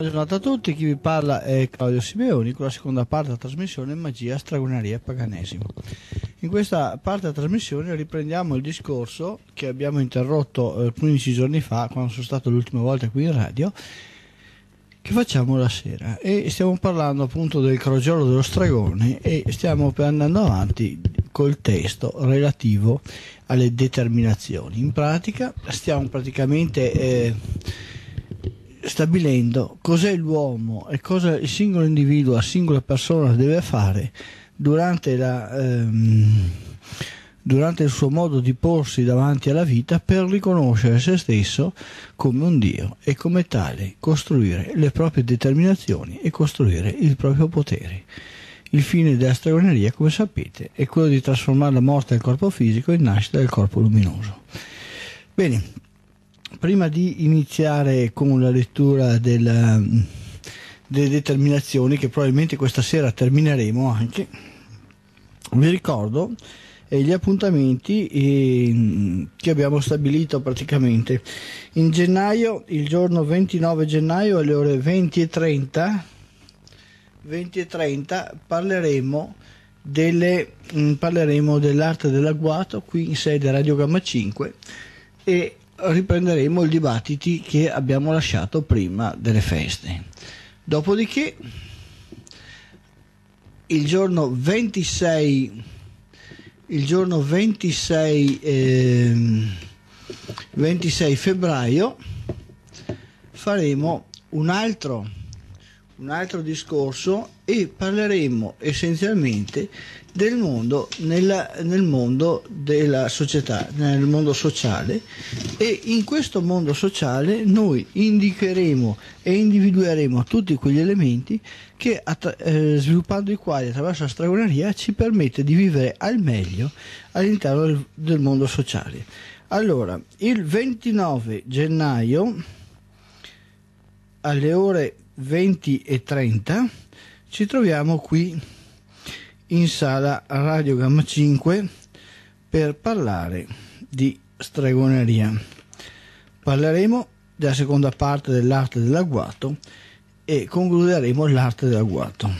Buongiorno a tutti, chi vi parla è Claudio Simeoni con la seconda parte della trasmissione Magia, Stragoneria e Paganesimo. In questa parte della trasmissione riprendiamo il discorso che abbiamo interrotto eh, 15 giorni fa quando sono stato l'ultima volta qui in radio che facciamo la sera e stiamo parlando appunto del crogiolo dello stregone e stiamo andando avanti col testo relativo alle determinazioni. In pratica stiamo praticamente... Eh, stabilendo cos'è l'uomo e cosa il singolo individuo, la singola persona deve fare durante, la, ehm, durante il suo modo di porsi davanti alla vita per riconoscere se stesso come un Dio e come tale costruire le proprie determinazioni e costruire il proprio potere. Il fine della stregoneria, come sapete, è quello di trasformare la morte del corpo fisico in nascita del corpo luminoso. Bene, prima di iniziare con la lettura della, mm, delle determinazioni, che probabilmente questa sera termineremo anche, vi ricordo eh, gli appuntamenti eh, che abbiamo stabilito praticamente. In gennaio, il giorno 29 gennaio alle ore 20.30, 20.30 parleremo, delle, mm, parleremo dell'arte dell'agguato qui in sede Radio Gamma 5 e riprenderemo i dibattiti che abbiamo lasciato prima delle feste. Dopodiché il giorno 26, il giorno 26, eh, 26 febbraio faremo un altro un altro discorso e parleremo essenzialmente del mondo nella, nel mondo della società, nel mondo sociale e in questo mondo sociale noi indicheremo e individueremo tutti quegli elementi che eh, sviluppando i quali attraverso la stregoneria ci permette di vivere al meglio all'interno del, del mondo sociale. Allora, il 29 gennaio alle ore 20 e 30 ci troviamo qui in sala Radio Gamma 5 per parlare di stregoneria. Parleremo della seconda parte dell'arte dell'agguato e concluderemo l'arte dell'agguato.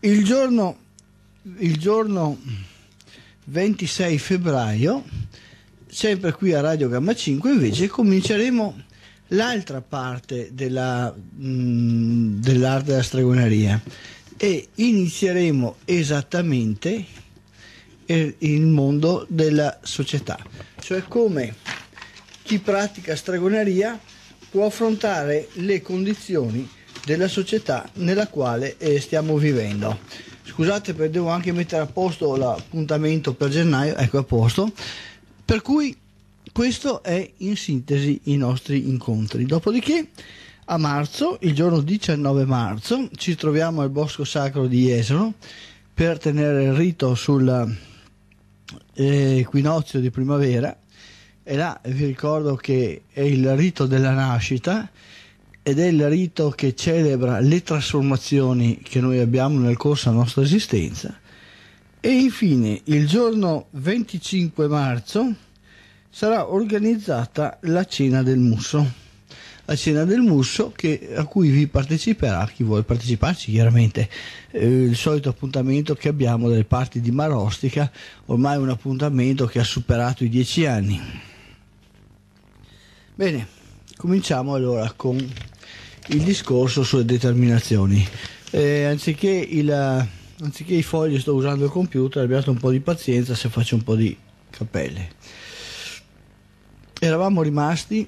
Il giorno, il giorno 26 febbraio, sempre qui a Radio Gamma 5, invece cominceremo a l'altra parte mm, dell'arte della stregoneria e inizieremo esattamente il mondo della società, cioè come chi pratica stregoneria può affrontare le condizioni della società nella quale eh, stiamo vivendo. Scusate, devo anche mettere a posto l'appuntamento per gennaio, ecco a posto. Per cui questo è in sintesi i nostri incontri. Dopodiché a marzo, il giorno 19 marzo, ci troviamo al Bosco Sacro di Jesolo per tenere il rito sull'equinozio eh, di primavera e là vi ricordo che è il rito della nascita ed è il rito che celebra le trasformazioni che noi abbiamo nel corso della nostra esistenza e infine il giorno 25 marzo sarà organizzata la cena del musso. La cena del musso che, a cui vi parteciperà chi vuole parteciparci chiaramente eh, il solito appuntamento che abbiamo dalle parti di Marostica ormai un appuntamento che ha superato i dieci anni bene cominciamo allora con il discorso sulle determinazioni eh, anziché, il, anziché i fogli sto usando il computer abbiate un po' di pazienza se faccio un po' di cappelle eravamo rimasti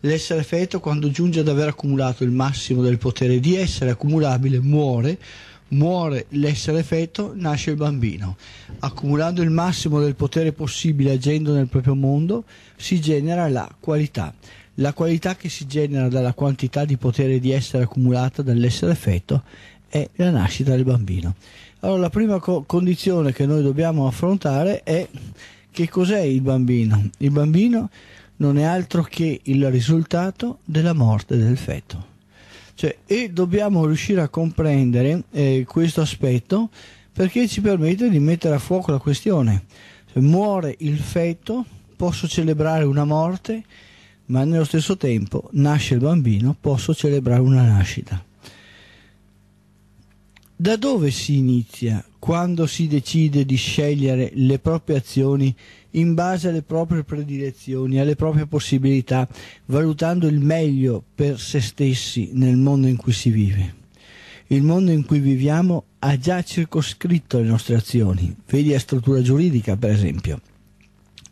l'essere feto quando giunge ad aver accumulato il massimo del potere di essere accumulabile muore muore l'essere feto, nasce il bambino. Accumulando il massimo del potere possibile agendo nel proprio mondo, si genera la qualità. La qualità che si genera dalla quantità di potere di essere accumulata dall'essere feto è la nascita del bambino. Allora la prima co- condizione che noi dobbiamo affrontare è che cos'è il bambino? Il bambino non è altro che il risultato della morte del feto. Cioè, e dobbiamo riuscire a comprendere eh, questo aspetto perché ci permette di mettere a fuoco la questione. Cioè, muore il feto, posso celebrare una morte, ma nello stesso tempo nasce il bambino, posso celebrare una nascita. Da dove si inizia quando si decide di scegliere le proprie azioni in base alle proprie predilezioni, alle proprie possibilità, valutando il meglio per se stessi nel mondo in cui si vive. Il mondo in cui viviamo ha già circoscritto le nostre azioni, vedi la struttura giuridica per esempio,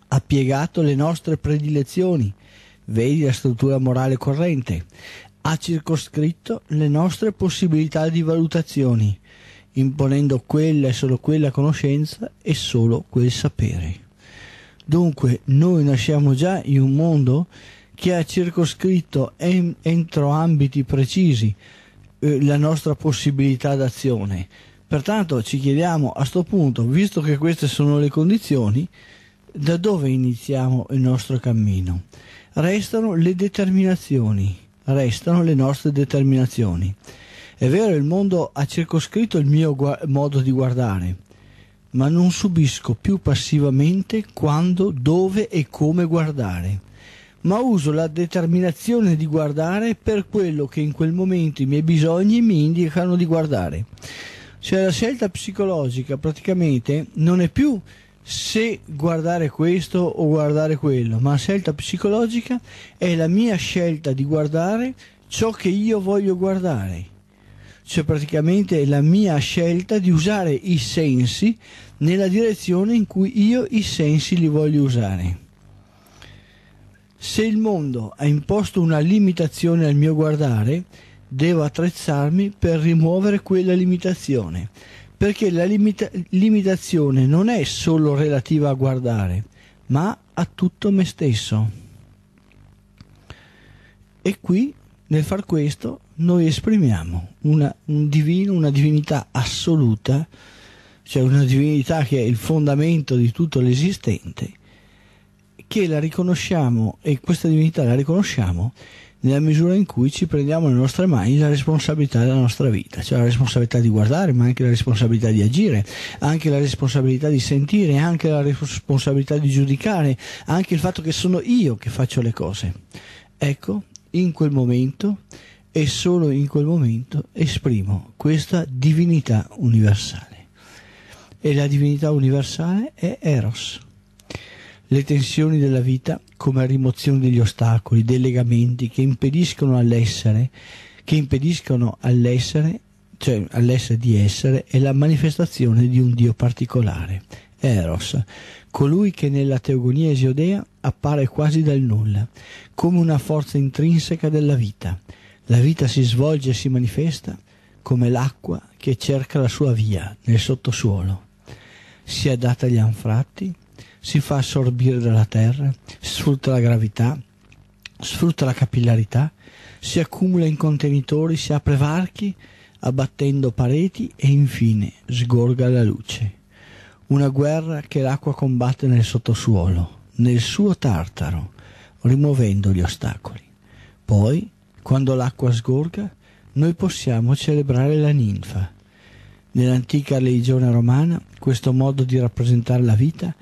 ha piegato le nostre predilezioni, vedi la struttura morale corrente, ha circoscritto le nostre possibilità di valutazioni, imponendo quella e solo quella conoscenza e solo quel sapere. Dunque noi nasciamo già in un mondo che ha circoscritto en- entro ambiti precisi eh, la nostra possibilità d'azione. Pertanto ci chiediamo a questo punto, visto che queste sono le condizioni, da dove iniziamo il nostro cammino? Restano le determinazioni, restano le nostre determinazioni. È vero, il mondo ha circoscritto il mio modo di guardare, ma non subisco più passivamente quando, dove e come guardare, ma uso la determinazione di guardare per quello che in quel momento i miei bisogni mi indicano di guardare. Cioè la scelta psicologica praticamente non è più se guardare questo o guardare quello, ma la scelta psicologica è la mia scelta di guardare ciò che io voglio guardare cioè praticamente la mia scelta di usare i sensi nella direzione in cui io i sensi li voglio usare. Se il mondo ha imposto una limitazione al mio guardare, devo attrezzarmi per rimuovere quella limitazione, perché la limita- limitazione non è solo relativa a guardare, ma a tutto me stesso. E qui, nel far questo, noi esprimiamo una, un divino, una divinità assoluta, cioè una divinità che è il fondamento di tutto l'esistente, che la riconosciamo e questa divinità la riconosciamo nella misura in cui ci prendiamo nelle nostre mani la responsabilità della nostra vita, cioè la responsabilità di guardare, ma anche la responsabilità di agire, anche la responsabilità di sentire, anche la responsabilità di giudicare, anche il fatto che sono io che faccio le cose. Ecco, in quel momento e solo in quel momento esprimo questa divinità universale. E la divinità universale è Eros. Le tensioni della vita, come la rimozione degli ostacoli, dei legamenti che impediscono all'essere, che impediscono all'essere, cioè all'essere di essere, è la manifestazione di un Dio particolare, Eros, colui che nella teogonia esiodea appare quasi dal nulla, come una forza intrinseca della vita, la vita si svolge e si manifesta come l'acqua che cerca la sua via nel sottosuolo. Si adatta agli anfratti, si fa assorbire dalla terra, sfrutta la gravità, sfrutta la capillarità, si accumula in contenitori, si apre varchi, abbattendo pareti e infine sgorga la luce. Una guerra che l'acqua combatte nel sottosuolo, nel suo tartaro, rimuovendo gli ostacoli. Poi quando l'acqua sgorga, noi possiamo celebrare la ninfa. Nell'antica religione romana questo modo di rappresentare la vita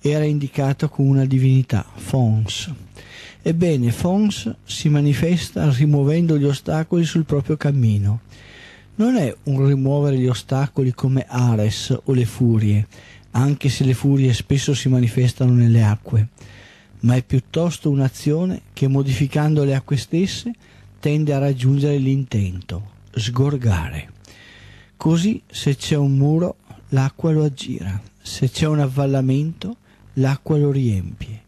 era indicato con una divinità, Fons. Ebbene, Fons si manifesta rimuovendo gli ostacoli sul proprio cammino. Non è un rimuovere gli ostacoli come Ares o le furie, anche se le furie spesso si manifestano nelle acque, ma è piuttosto un'azione che modificando le acque stesse tende a raggiungere l'intento, sgorgare. Così se c'è un muro, l'acqua lo aggira, se c'è un avvallamento, l'acqua lo riempie.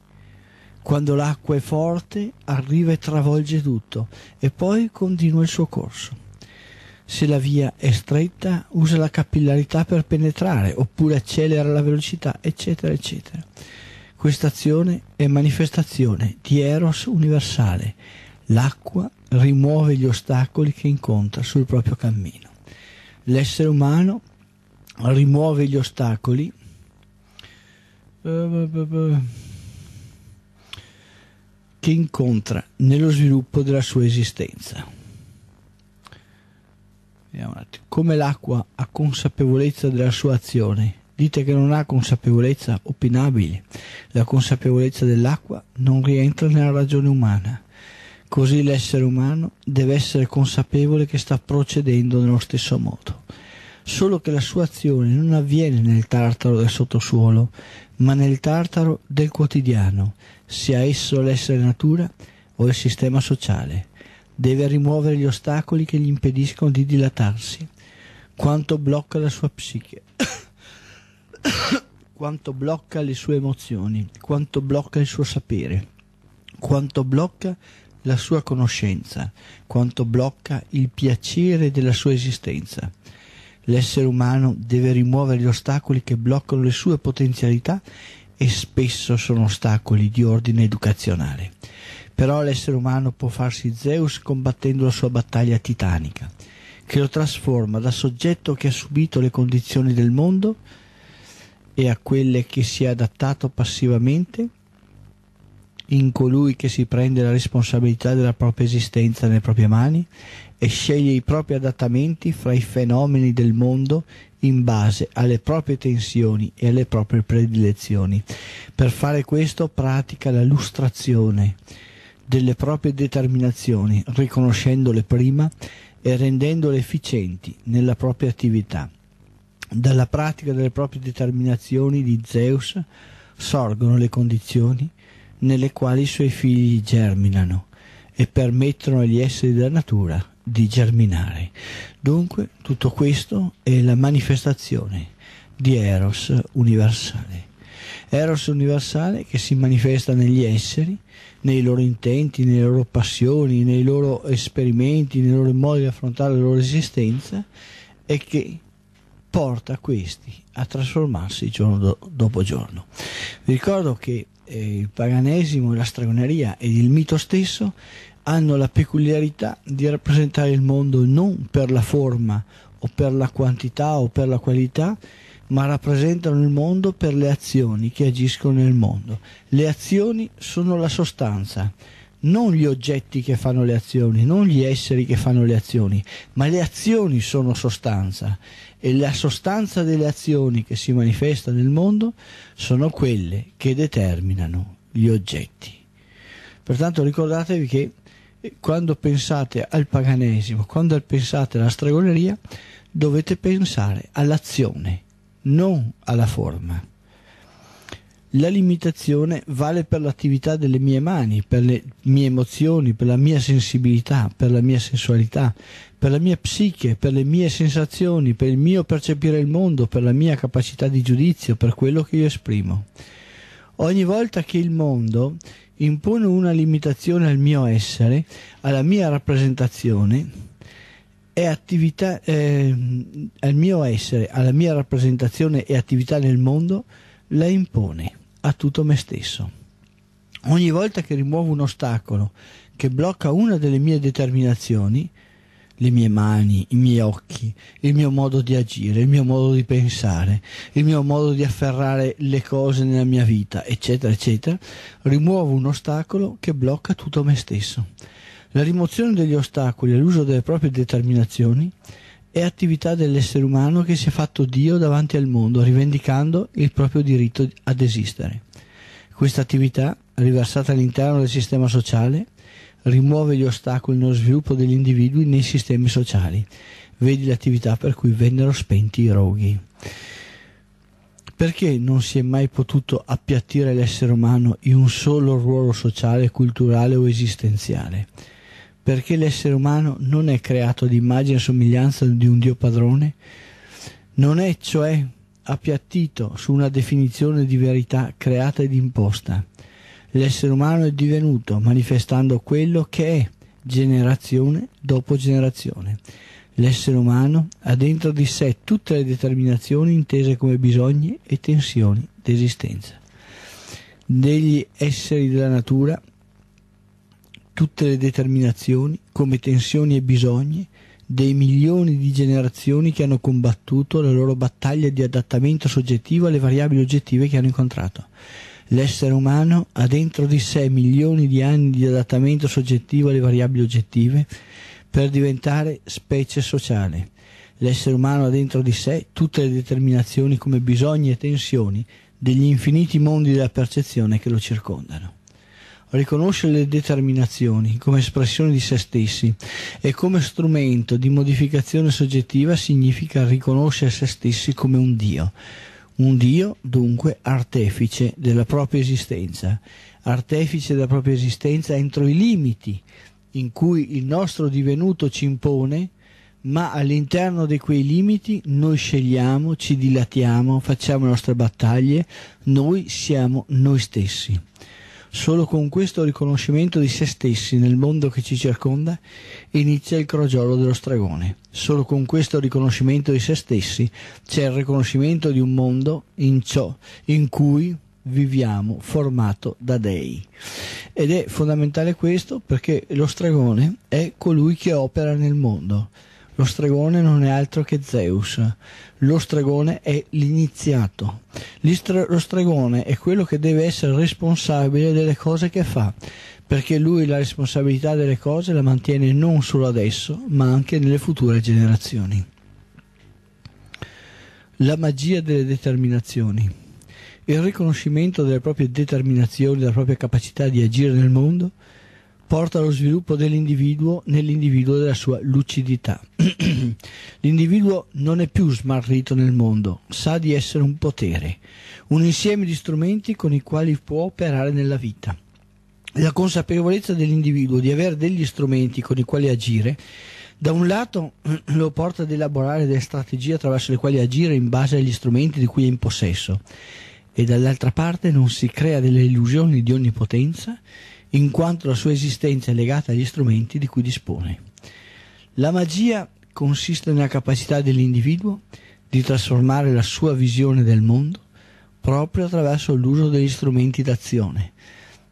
Quando l'acqua è forte, arriva e travolge tutto e poi continua il suo corso. Se la via è stretta, usa la capillarità per penetrare, oppure accelera la velocità, eccetera, eccetera. Quest'azione è manifestazione di Eros universale. L'acqua rimuove gli ostacoli che incontra sul proprio cammino. L'essere umano rimuove gli ostacoli eh, che incontra nello sviluppo della sua esistenza. Come l'acqua ha consapevolezza della sua azione, dite che non ha consapevolezza opinabile. La consapevolezza dell'acqua non rientra nella ragione umana Così l'essere umano deve essere consapevole che sta procedendo nello stesso modo, solo che la sua azione non avviene nel tartaro del sottosuolo, ma nel tartaro del quotidiano, sia esso l'essere natura o il sistema sociale. Deve rimuovere gli ostacoli che gli impediscono di dilatarsi, quanto blocca la sua psiche, quanto blocca le sue emozioni, quanto blocca il suo sapere, quanto blocca la sua conoscenza, quanto blocca il piacere della sua esistenza. L'essere umano deve rimuovere gli ostacoli che bloccano le sue potenzialità e spesso sono ostacoli di ordine educazionale. Però l'essere umano può farsi Zeus combattendo la sua battaglia titanica, che lo trasforma da soggetto che ha subito le condizioni del mondo e a quelle che si è adattato passivamente in colui che si prende la responsabilità della propria esistenza nelle proprie mani e sceglie i propri adattamenti fra i fenomeni del mondo in base alle proprie tensioni e alle proprie predilezioni. Per fare questo pratica la lustrazione delle proprie determinazioni, riconoscendole prima e rendendole efficienti nella propria attività. Dalla pratica delle proprie determinazioni di Zeus sorgono le condizioni nelle quali i suoi figli germinano e permettono agli esseri della natura di germinare. Dunque tutto questo è la manifestazione di Eros universale. Eros universale che si manifesta negli esseri, nei loro intenti, nelle loro passioni, nei loro esperimenti, nei loro modi di affrontare la loro esistenza e che porta questi a trasformarsi giorno dopo giorno. Vi ricordo che eh, il paganesimo, la stregoneria ed il mito stesso hanno la peculiarità di rappresentare il mondo non per la forma o per la quantità o per la qualità, ma rappresentano il mondo per le azioni che agiscono nel mondo. Le azioni sono la sostanza, non gli oggetti che fanno le azioni, non gli esseri che fanno le azioni, ma le azioni sono sostanza e la sostanza delle azioni che si manifesta nel mondo sono quelle che determinano gli oggetti. Pertanto ricordatevi che eh, quando pensate al paganesimo, quando pensate alla stregoneria, dovete pensare all'azione, non alla forma. La limitazione vale per l'attività delle mie mani, per le mie emozioni, per la mia sensibilità, per la mia sensualità, per la mia psiche, per le mie sensazioni, per il mio percepire il mondo, per la mia capacità di giudizio, per quello che io esprimo. Ogni volta che il mondo impone una limitazione al mio essere, alla mia rappresentazione, è attività, eh, al mio essere, alla mia rappresentazione e attività nel mondo, la impone a tutto me stesso. Ogni volta che rimuovo un ostacolo che blocca una delle mie determinazioni, le mie mani, i miei occhi, il mio modo di agire, il mio modo di pensare, il mio modo di afferrare le cose nella mia vita, eccetera, eccetera, rimuovo un ostacolo che blocca tutto me stesso. La rimozione degli ostacoli e l'uso delle proprie determinazioni è attività dell'essere umano che si è fatto Dio davanti al mondo, rivendicando il proprio diritto ad esistere. Questa attività, riversata all'interno del sistema sociale, rimuove gli ostacoli nello sviluppo degli individui nei sistemi sociali. Vedi l'attività per cui vennero spenti i roghi. Perché non si è mai potuto appiattire l'essere umano in un solo ruolo sociale, culturale o esistenziale? Perché l'essere umano non è creato di immagine e somiglianza di un Dio padrone? Non è cioè appiattito su una definizione di verità creata ed imposta l'essere umano è divenuto manifestando quello che è generazione dopo generazione. L'essere umano ha dentro di sé tutte le determinazioni intese come bisogni e tensioni d'esistenza. Degli esseri della natura tutte le determinazioni come tensioni e bisogni dei milioni di generazioni che hanno combattuto la loro battaglia di adattamento soggettivo alle variabili oggettive che hanno incontrato. L'essere umano ha dentro di sé milioni di anni di adattamento soggettivo alle variabili oggettive per diventare specie sociale. L'essere umano ha dentro di sé tutte le determinazioni come bisogni e tensioni degli infiniti mondi della percezione che lo circondano. Riconoscere le determinazioni come espressione di se stessi e come strumento di modificazione soggettiva significa riconoscere se stessi come un Dio, un Dio, dunque, artefice della propria esistenza, artefice della propria esistenza entro i limiti in cui il nostro divenuto ci impone, ma all'interno di quei limiti noi scegliamo, ci dilatiamo, facciamo le nostre battaglie, noi siamo noi stessi. Solo con questo riconoscimento di se stessi nel mondo che ci circonda inizia il crogiolo dello stregone. Solo con questo riconoscimento di se stessi c'è il riconoscimento di un mondo in ciò in cui viviamo formato da dei. Ed è fondamentale questo perché lo stregone è colui che opera nel mondo lo stregone non è altro che Zeus. Lo stregone è l'iniziato. lo stregone è quello che deve essere responsabile delle cose che fa, perché lui la responsabilità delle cose la mantiene non solo adesso, ma anche nelle future generazioni. La magia delle determinazioni. Il riconoscimento delle proprie determinazioni, della propria capacità di agire nel mondo porta allo sviluppo dell'individuo nell'individuo della sua lucidità. L'individuo non è più smarrito nel mondo, sa di essere un potere, un insieme di strumenti con i quali può operare nella vita. La consapevolezza dell'individuo di avere degli strumenti con i quali agire da un lato lo porta ad elaborare delle strategie attraverso le quali agire in base agli strumenti di cui è in possesso e dall'altra parte non si crea delle illusioni di onnipotenza in quanto la sua esistenza è legata agli strumenti di cui dispone. La magia consiste nella capacità dell'individuo di trasformare la sua visione del mondo proprio attraverso l'uso degli strumenti d'azione,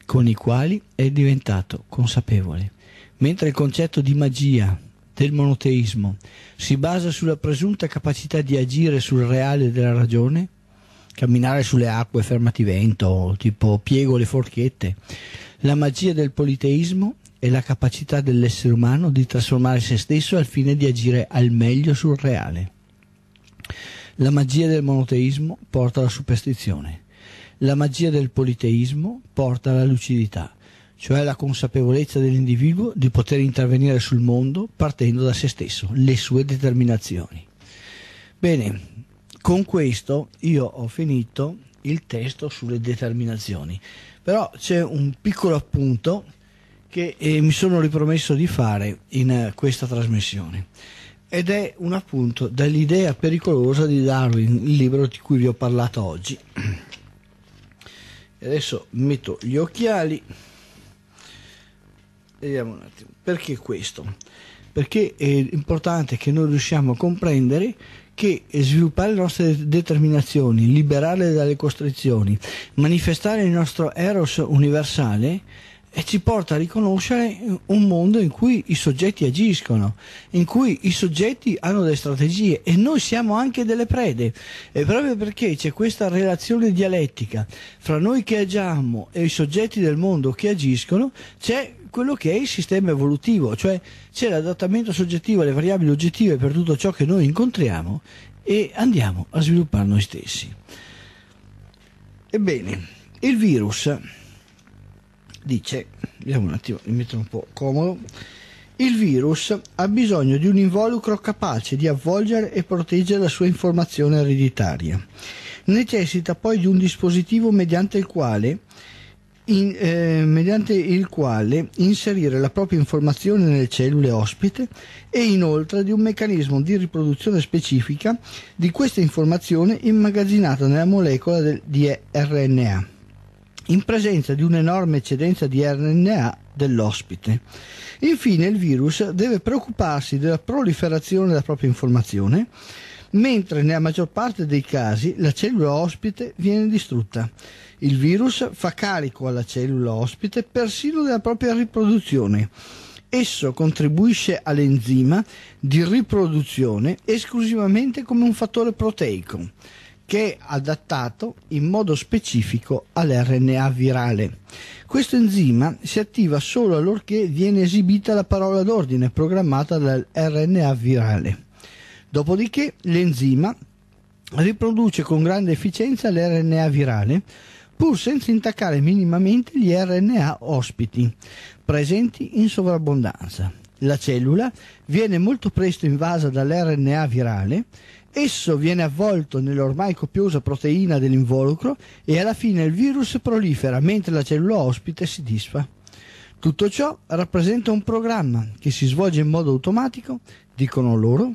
con i quali è diventato consapevole. Mentre il concetto di magia del monoteismo si basa sulla presunta capacità di agire sul reale della ragione, camminare sulle acque fermati vento, tipo piego le forchette, la magia del politeismo è la capacità dell'essere umano di trasformare se stesso al fine di agire al meglio sul reale. La magia del monoteismo porta alla superstizione. La magia del politeismo porta alla lucidità, cioè la consapevolezza dell'individuo di poter intervenire sul mondo partendo da se stesso, le sue determinazioni. Bene, con questo io ho finito il testo sulle determinazioni però c'è un piccolo appunto che eh, mi sono ripromesso di fare in eh, questa trasmissione ed è un appunto dell'idea pericolosa di Darwin, il libro di cui vi ho parlato oggi. Adesso metto gli occhiali. Vediamo un attimo. Perché questo? Perché è importante che noi riusciamo a comprendere che sviluppare le nostre determinazioni, liberarle dalle costrizioni, manifestare il nostro eros universale e eh, ci porta a riconoscere un mondo in cui i soggetti agiscono, in cui i soggetti hanno delle strategie e noi siamo anche delle prede. E proprio perché c'è questa relazione dialettica fra noi che agiamo e i soggetti del mondo che agiscono, c'è quello che è il sistema evolutivo, cioè c'è l'adattamento soggettivo alle variabili oggettive per tutto ciò che noi incontriamo e andiamo a sviluppare noi stessi. Ebbene, il virus dice, vediamo un attimo, mi metto un po' comodo, il virus ha bisogno di un involucro capace di avvolgere e proteggere la sua informazione ereditaria. Necessita poi di un dispositivo mediante il quale in, eh, mediante il quale inserire la propria informazione nelle cellule ospite e inoltre di un meccanismo di riproduzione specifica di questa informazione immagazzinata nella molecola del, di RNA, in presenza di un'enorme eccedenza di RNA dell'ospite. Infine il virus deve preoccuparsi della proliferazione della propria informazione mentre nella maggior parte dei casi la cellula ospite viene distrutta. Il virus fa carico alla cellula ospite persino della propria riproduzione. Esso contribuisce all'enzima di riproduzione esclusivamente come un fattore proteico che è adattato in modo specifico all'RNA virale. Questo enzima si attiva solo allorché viene esibita la parola d'ordine programmata dal RNA virale. Dopodiché l'enzima riproduce con grande efficienza l'RNA virale pur senza intaccare minimamente gli RNA ospiti, presenti in sovrabbondanza. La cellula viene molto presto invasa dall'RNA virale, esso viene avvolto nell'ormai copiosa proteina dell'involucro e alla fine il virus prolifera mentre la cellula ospite si disfa. Tutto ciò rappresenta un programma che si svolge in modo automatico, dicono loro,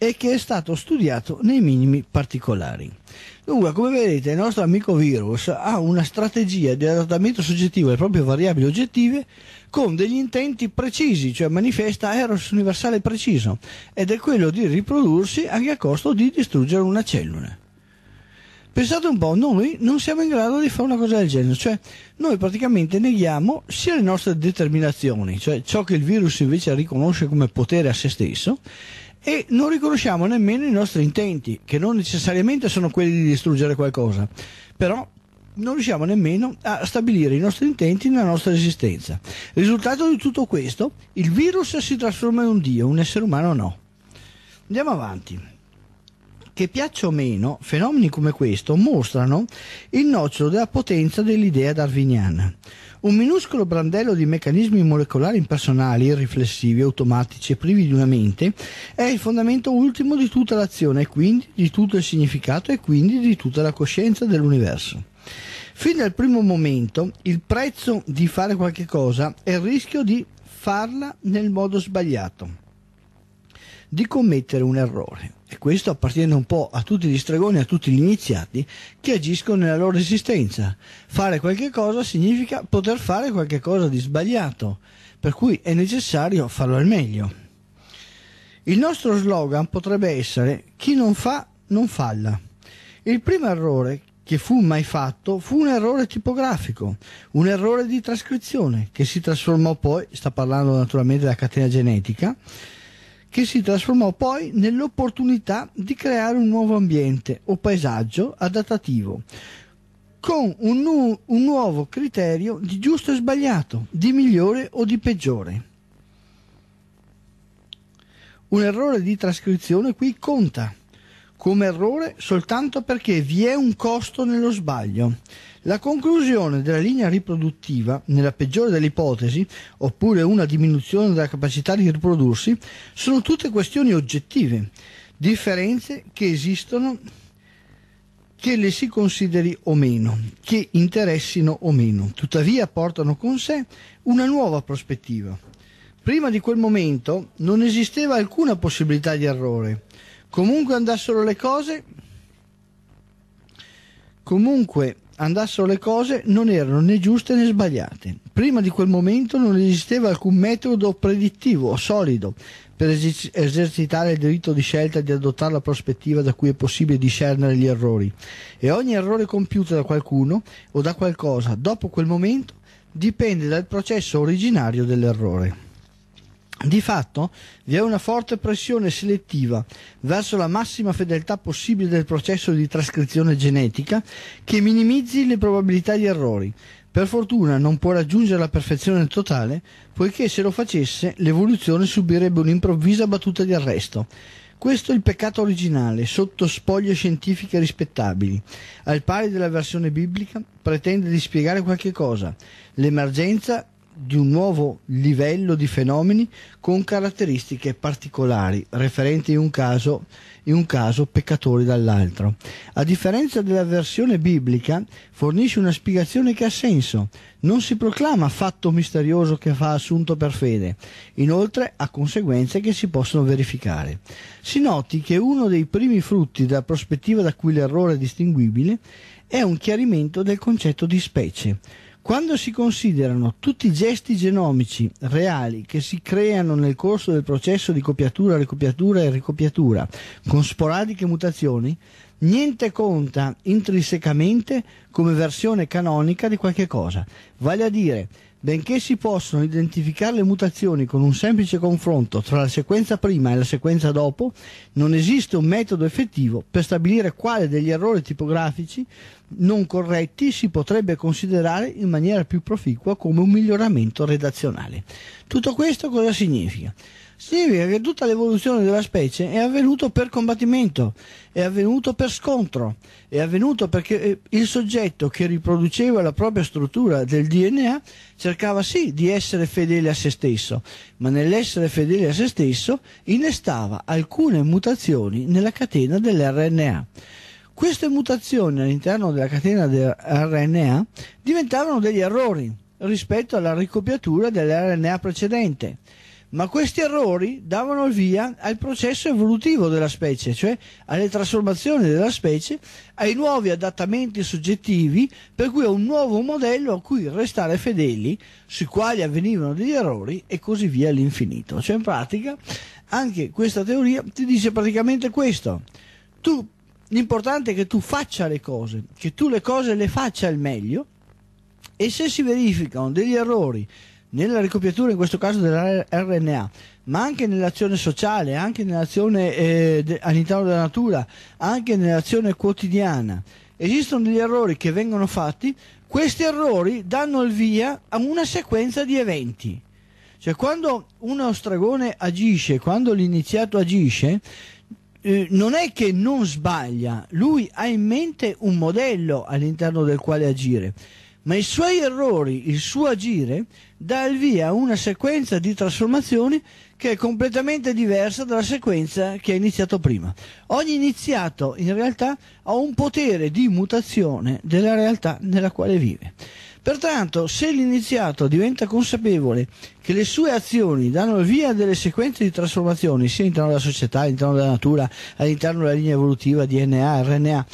e che è stato studiato nei minimi particolari. Dunque, come vedete, il nostro amico virus ha una strategia di adattamento soggettivo alle proprie variabili oggettive con degli intenti precisi, cioè manifesta eros universale preciso, ed è quello di riprodursi anche a costo di distruggere una cellula. Pensate un po', noi non siamo in grado di fare una cosa del genere, cioè noi praticamente neghiamo sia le nostre determinazioni, cioè ciò che il virus invece riconosce come potere a se stesso, e non riconosciamo nemmeno i nostri intenti, che non necessariamente sono quelli di distruggere qualcosa, però non riusciamo nemmeno a stabilire i nostri intenti nella nostra esistenza. Risultato di tutto questo, il virus si trasforma in un dio, un essere umano no. Andiamo avanti. Che piaccia o meno, fenomeni come questo mostrano il nocciolo della potenza dell'idea darwiniana un minuscolo brandello di meccanismi molecolari impersonali, riflessivi, automatici e privi di una mente, è il fondamento ultimo di tutta l'azione e quindi di tutto il significato e quindi di tutta la coscienza dell'universo. Fin dal primo momento il prezzo di fare qualche cosa è il rischio di farla nel modo sbagliato di commettere un errore. E questo appartiene un po' a tutti gli stregoni, a tutti gli iniziati che agiscono nella loro esistenza. Fare qualche cosa significa poter fare qualche cosa di sbagliato, per cui è necessario farlo al meglio. Il nostro slogan potrebbe essere chi non fa non falla. Il primo errore che fu mai fatto fu un errore tipografico, un errore di trascrizione che si trasformò poi, sta parlando naturalmente della catena genetica, che si trasformò poi nell'opportunità di creare un nuovo ambiente o paesaggio adattativo con un, nu- un nuovo criterio di giusto e sbagliato, di migliore o di peggiore. Un errore di trascrizione qui conta come errore soltanto perché vi è un costo nello sbaglio la conclusione della linea riproduttiva, nella peggiore delle ipotesi, oppure una diminuzione della capacità di riprodursi, sono tutte questioni oggettive, differenze che esistono che le si consideri o meno, che interessino o meno, tuttavia portano con sé una nuova prospettiva. Prima di quel momento non esisteva alcuna possibilità di errore. Comunque andassero le cose, comunque andassero le cose non erano né giuste né sbagliate. Prima di quel momento non esisteva alcun metodo predittivo o solido per esercitare il diritto di scelta di adottare la prospettiva da cui è possibile discernere gli errori. E ogni errore compiuto da qualcuno o da qualcosa dopo quel momento dipende dal processo originario dell'errore. Di fatto vi è una forte pressione selettiva verso la massima fedeltà possibile del processo di trascrizione genetica che minimizzi le probabilità di errori. Per fortuna non può raggiungere la perfezione totale, poiché se lo facesse l'evoluzione subirebbe un'improvvisa battuta di arresto. Questo è il peccato originale, sotto spoglie scientifiche rispettabili. Al pari della versione biblica, pretende di spiegare qualche cosa. L'emergenza di un nuovo livello di fenomeni con caratteristiche particolari, referenti in un caso, in un caso peccatori dall'altro. A differenza della versione biblica, fornisce una spiegazione che ha senso, non si proclama fatto misterioso che fa assunto per fede, inoltre ha conseguenze che si possono verificare. Si noti che uno dei primi frutti della prospettiva da cui l'errore è distinguibile è un chiarimento del concetto di specie quando si considerano tutti i gesti genomici reali che si creano nel corso del processo di copiatura, ricopiatura e ricopiatura con sporadiche mutazioni, niente conta intrinsecamente come versione canonica di qualche cosa. Vale a dire, benché si possono identificare le mutazioni con un semplice confronto tra la sequenza prima e la sequenza dopo, non esiste un metodo effettivo per stabilire quale degli errori tipografici non corretti si potrebbe considerare in maniera più proficua come un miglioramento redazionale. Tutto questo cosa significa? Significa che tutta l'evoluzione della specie è avvenuta per combattimento, è avvenuto per scontro, è avvenuto perché eh, il soggetto che riproduceva la propria struttura del DNA cercava sì di essere fedele a se stesso, ma nell'essere fedele a se stesso innestava alcune mutazioni nella catena dell'RNA. Queste mutazioni all'interno della catena del RNA diventarono degli errori rispetto alla ricopiatura dell'RNA precedente, ma questi errori davano il via al processo evolutivo della specie, cioè alle trasformazioni della specie, ai nuovi adattamenti soggettivi, per cui a un nuovo modello a cui restare fedeli, sui quali avvenivano degli errori e così via all'infinito. Cioè in pratica anche questa teoria ti dice praticamente questo. Tu l'importante è che tu faccia le cose, che tu le cose le faccia al meglio e se si verificano degli errori nella ricopiatura in questo caso dell'RNA, ma anche nell'azione sociale, anche nell'azione eh, all'interno della natura, anche nell'azione quotidiana, esistono degli errori che vengono fatti, questi errori danno il via a una sequenza di eventi. Cioè quando uno stragone agisce, quando l'iniziato agisce, eh, non è che non sbaglia, lui ha in mente un modello all'interno del quale agire, ma i suoi errori, il suo agire, dà il via a una sequenza di trasformazioni che è completamente diversa dalla sequenza che ha iniziato prima. Ogni iniziato in realtà ha un potere di mutazione della realtà nella quale vive. Pertanto, se l'iniziato diventa consapevole che le sue azioni danno il via a delle sequenze di trasformazioni, sia all'interno della società, all'interno della natura, all'interno della linea evolutiva DNA, RNA,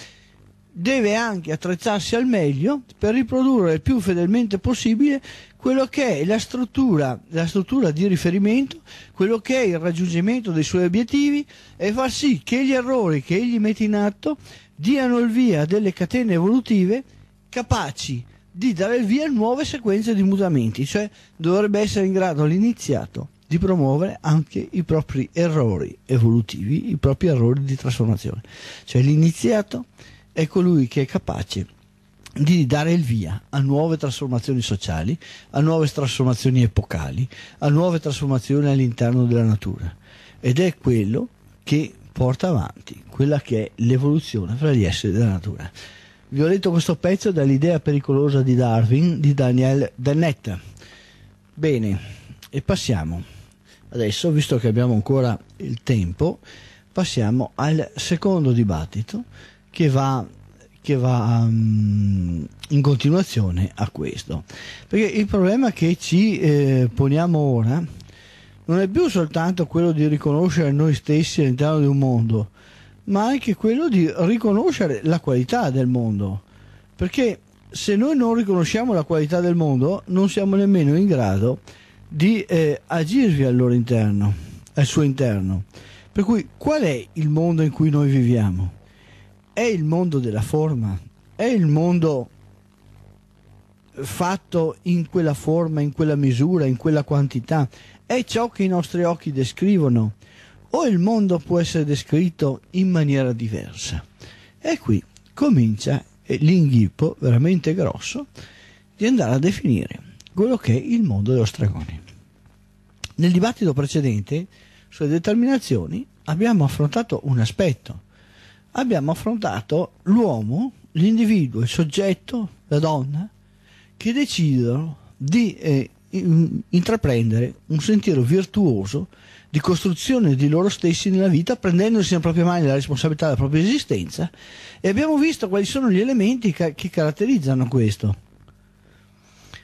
deve anche attrezzarsi al meglio per riprodurre il più fedelmente possibile quello che è la struttura, la struttura di riferimento, quello che è il raggiungimento dei suoi obiettivi e far sì che gli errori che egli mette in atto diano il via a delle catene evolutive capaci di dare il via a nuove sequenze di mutamenti, cioè dovrebbe essere in grado l'iniziato di promuovere anche i propri errori evolutivi, i propri errori di trasformazione. Cioè l'iniziato è colui che è capace di dare il via a nuove trasformazioni sociali, a nuove trasformazioni epocali, a nuove trasformazioni all'interno della natura. Ed è quello che porta avanti quella che è l'evoluzione fra gli esseri della natura. Vi ho letto questo pezzo dall'idea pericolosa di Darwin di Daniel Dennett. Bene, e passiamo. Adesso, visto che abbiamo ancora il tempo, passiamo al secondo dibattito che va, che va um, in continuazione a questo. Perché il problema che ci eh, poniamo ora non è più soltanto quello di riconoscere noi stessi all'interno di un mondo, ma anche quello di riconoscere la qualità del mondo. Perché se noi non riconosciamo la qualità del mondo, non siamo nemmeno in grado di eh, agirvi al, loro interno, al suo interno. Per cui qual è il mondo in cui noi viviamo? È il mondo della forma, è il mondo fatto in quella forma, in quella misura, in quella quantità, è ciò che i nostri occhi descrivono, o il mondo può essere descritto in maniera diversa. E qui comincia eh, l'inghippo veramente grosso di andare a definire quello che è il mondo dello stragone. Nel dibattito precedente sulle determinazioni abbiamo affrontato un aspetto, abbiamo affrontato l'uomo, l'individuo, il soggetto, la donna, che decidono di eh, intraprendere un sentiero virtuoso di costruzione di loro stessi nella vita, prendendosi nelle proprie mani la responsabilità della propria esistenza e abbiamo visto quali sono gli elementi ca- che caratterizzano questo.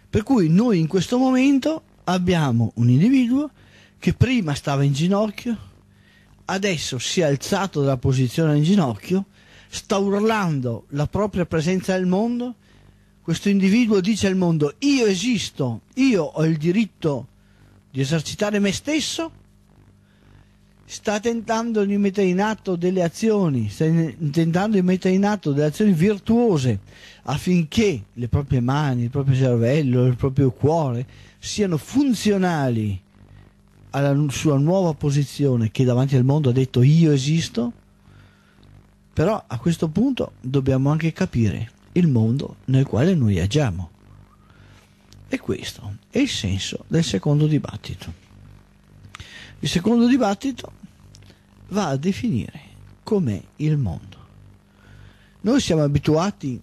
Per cui noi in questo momento abbiamo un individuo che prima stava in ginocchio, adesso si è alzato dalla posizione in ginocchio, sta urlando la propria presenza nel mondo, questo individuo dice al mondo io esisto, io ho il diritto di esercitare me stesso sta tentando di mettere in atto delle azioni, sta tentando di mettere in atto delle azioni virtuose affinché le proprie mani, il proprio cervello, il proprio cuore siano funzionali alla sua nuova posizione che davanti al mondo ha detto io esisto, però a questo punto dobbiamo anche capire il mondo nel quale noi agiamo. E questo è il senso del secondo dibattito. Il secondo dibattito va a definire com'è il mondo. Noi siamo abituati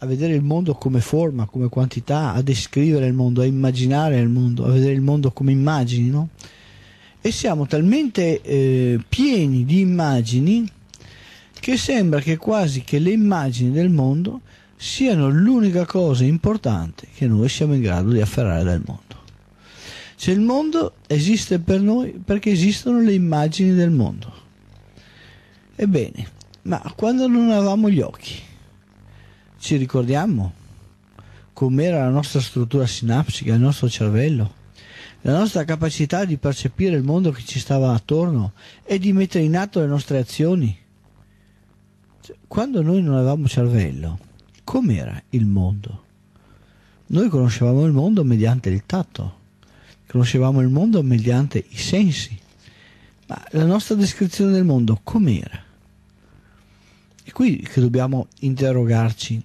a vedere il mondo come forma, come quantità, a descrivere il mondo, a immaginare il mondo, a vedere il mondo come immagini, no? E siamo talmente eh, pieni di immagini che sembra che quasi che le immagini del mondo siano l'unica cosa importante che noi siamo in grado di afferrare dal mondo. Cioè il mondo esiste per noi perché esistono le immagini del mondo. Ebbene, ma quando non avevamo gli occhi, ci ricordiamo com'era la nostra struttura sinapsica, il nostro cervello, la nostra capacità di percepire il mondo che ci stava attorno e di mettere in atto le nostre azioni. Cioè, quando noi non avevamo cervello, com'era il mondo? Noi conoscevamo il mondo mediante il tatto Conoscevamo il mondo mediante i sensi, ma la nostra descrizione del mondo com'era? È qui che dobbiamo interrogarci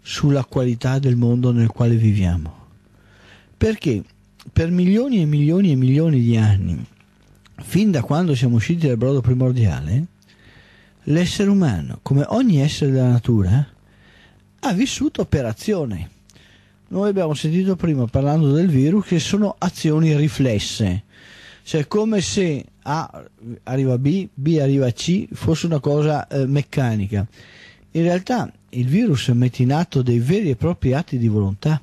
sulla qualità del mondo nel quale viviamo. Perché per milioni e milioni e milioni di anni, fin da quando siamo usciti dal brodo primordiale, l'essere umano, come ogni essere della natura, ha vissuto per azione noi abbiamo sentito prima parlando del virus che sono azioni riflesse, cioè come se A arriva a B, B arriva a C, fosse una cosa eh, meccanica. In realtà il virus mette in atto dei veri e propri atti di volontà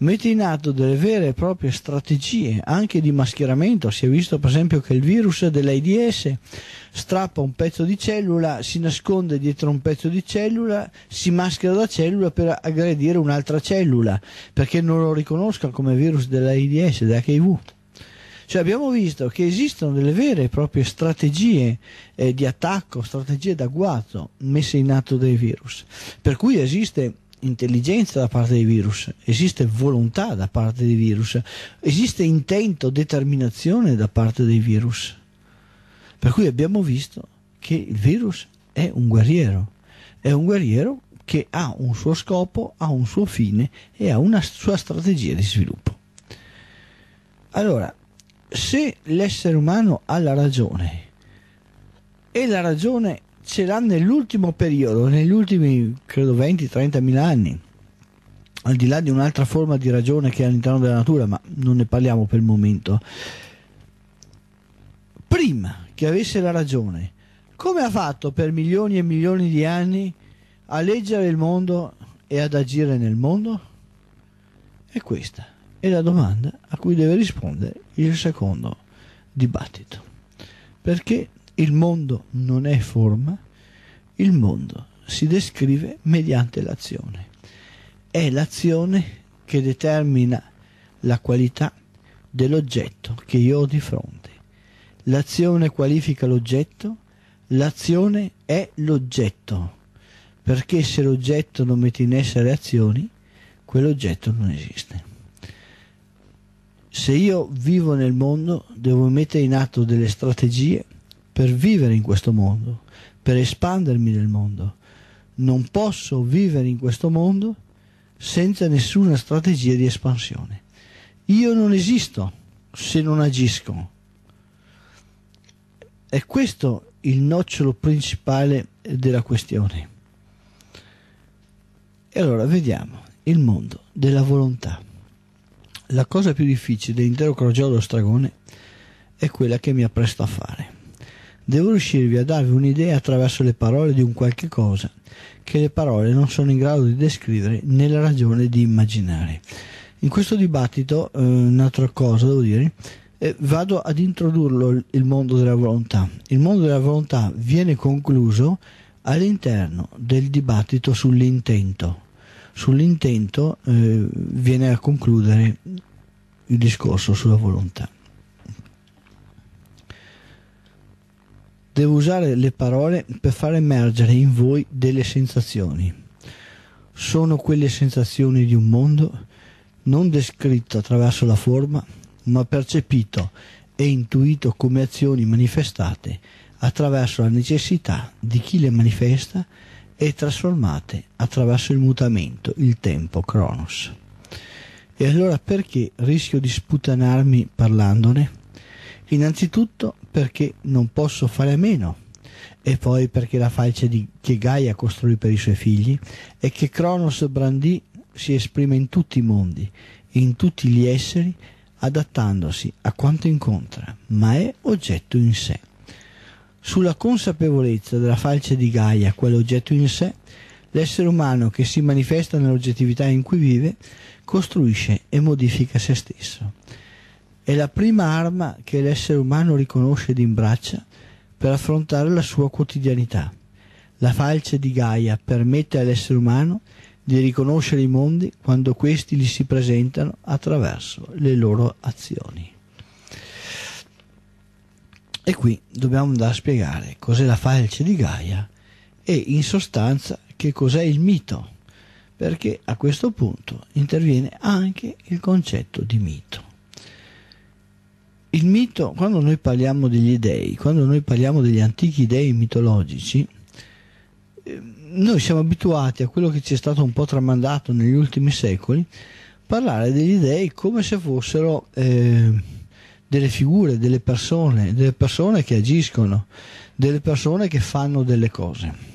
mette in atto delle vere e proprie strategie anche di mascheramento. Si è visto per esempio che il virus dell'AIDS strappa un pezzo di cellula, si nasconde dietro un pezzo di cellula, si maschera da cellula per aggredire un'altra cellula perché non lo riconosca come virus dell'AIDS, dell'HIV. Cioè abbiamo visto che esistono delle vere e proprie strategie eh, di attacco, strategie d'agguato messe in atto dai virus. Per cui esiste intelligenza da parte dei virus, esiste volontà da parte dei virus, esiste intento, determinazione da parte dei virus. Per cui abbiamo visto che il virus è un guerriero, è un guerriero che ha un suo scopo, ha un suo fine e ha una sua strategia di sviluppo. Allora, se l'essere umano ha la ragione e la ragione ce l'ha nell'ultimo periodo, negli ultimi credo 20-30 mila anni, al di là di un'altra forma di ragione che è all'interno della natura, ma non ne parliamo per il momento. Prima che avesse la ragione, come ha fatto per milioni e milioni di anni a leggere il mondo e ad agire nel mondo? E questa è la domanda a cui deve rispondere il secondo dibattito. Perché il mondo non è forma, il mondo si descrive mediante l'azione. È l'azione che determina la qualità dell'oggetto che io ho di fronte. L'azione qualifica l'oggetto, l'azione è l'oggetto, perché se l'oggetto non mette in essere azioni, quell'oggetto non esiste. Se io vivo nel mondo devo mettere in atto delle strategie per vivere in questo mondo, per espandermi nel mondo. Non posso vivere in questo mondo senza nessuna strategia di espansione. Io non esisto se non agisco. È questo il nocciolo principale della questione. E allora vediamo il mondo della volontà. La cosa più difficile dell'intero crogiolo stragone è quella che mi appresto a fare Devo riuscirvi a darvi un'idea attraverso le parole di un qualche cosa che le parole non sono in grado di descrivere né la ragione di immaginare. In questo dibattito, eh, un'altra cosa devo dire, eh, vado ad introdurlo il mondo della volontà. Il mondo della volontà viene concluso all'interno del dibattito sull'intento. Sull'intento eh, viene a concludere il discorso sulla volontà. Devo usare le parole per far emergere in voi delle sensazioni. Sono quelle sensazioni di un mondo non descritto attraverso la forma, ma percepito e intuito come azioni manifestate attraverso la necessità di chi le manifesta e trasformate attraverso il mutamento, il tempo, Cronos. E allora perché rischio di sputanarmi parlandone? Innanzitutto perché non posso fare a meno e poi perché la falce di, che Gaia costruì per i suoi figli e che Cronos brandì si esprime in tutti i mondi, in tutti gli esseri, adattandosi a quanto incontra, ma è oggetto in sé. Sulla consapevolezza della falce di Gaia, quell'oggetto in sé, l'essere umano che si manifesta nell'oggettività in cui vive, costruisce e modifica se stesso è la prima arma che l'essere umano riconosce ed imbraccia per affrontare la sua quotidianità. La falce di Gaia permette all'essere umano di riconoscere i mondi quando questi gli si presentano attraverso le loro azioni. E qui dobbiamo andare a spiegare cos'è la falce di Gaia e in sostanza che cos'è il mito, perché a questo punto interviene anche il concetto di mito il mito, quando noi parliamo degli dei, quando noi parliamo degli antichi dei mitologici, ehm, noi siamo abituati a quello che ci è stato un po' tramandato negli ultimi secoli, parlare degli dei come se fossero eh, delle figure, delle persone, delle persone che agiscono, delle persone che fanno delle cose.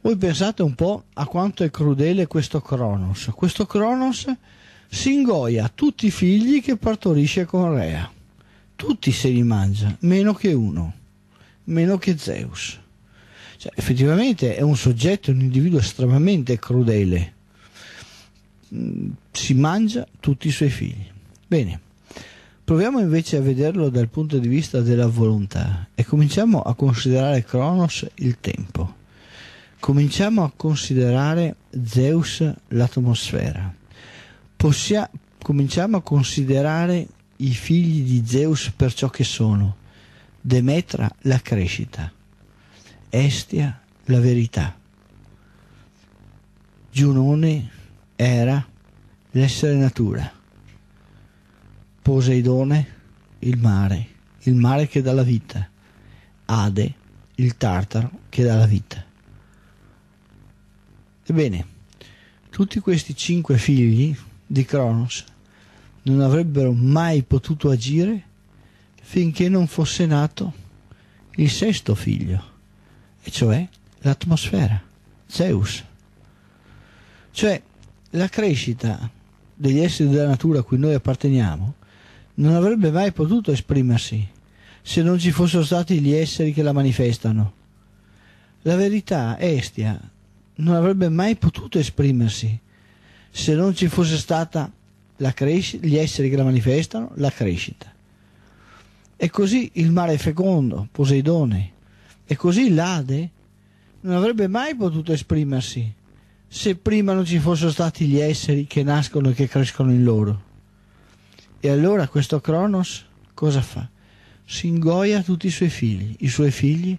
Voi pensate un po' a quanto è crudele questo Cronos. Questo Cronos si ingoia tutti i figli che partorisce con Rea. Tutti se li mangia, meno che uno, meno che Zeus. Cioè, effettivamente è un soggetto, un individuo estremamente crudele. Mm, si mangia tutti i suoi figli. Bene, proviamo invece a vederlo dal punto di vista della volontà e cominciamo a considerare Cronos il tempo. Cominciamo a considerare Zeus l'atmosfera Possia, cominciamo a considerare i figli di Zeus per ciò che sono. Demetra la crescita, Estia la verità, Giunone era l'essere natura, Poseidone il mare, il mare che dà la vita, Ade il tartaro che dà la vita. Ebbene, tutti questi cinque figli di Cronos non avrebbero mai potuto agire finché non fosse nato il sesto figlio, e cioè l'atmosfera, Zeus. Cioè la crescita degli esseri della natura a cui noi apparteniamo non avrebbe mai potuto esprimersi se non ci fossero stati gli esseri che la manifestano. La verità estia non avrebbe mai potuto esprimersi se non ci fosse stata la crescita, gli esseri che la manifestano, la crescita. E così il mare fecondo, Poseidone, e così l'Ade non avrebbe mai potuto esprimersi se prima non ci fossero stati gli esseri che nascono e che crescono in loro. E allora questo Cronos cosa fa? Si ingoia tutti i suoi figli, i suoi figli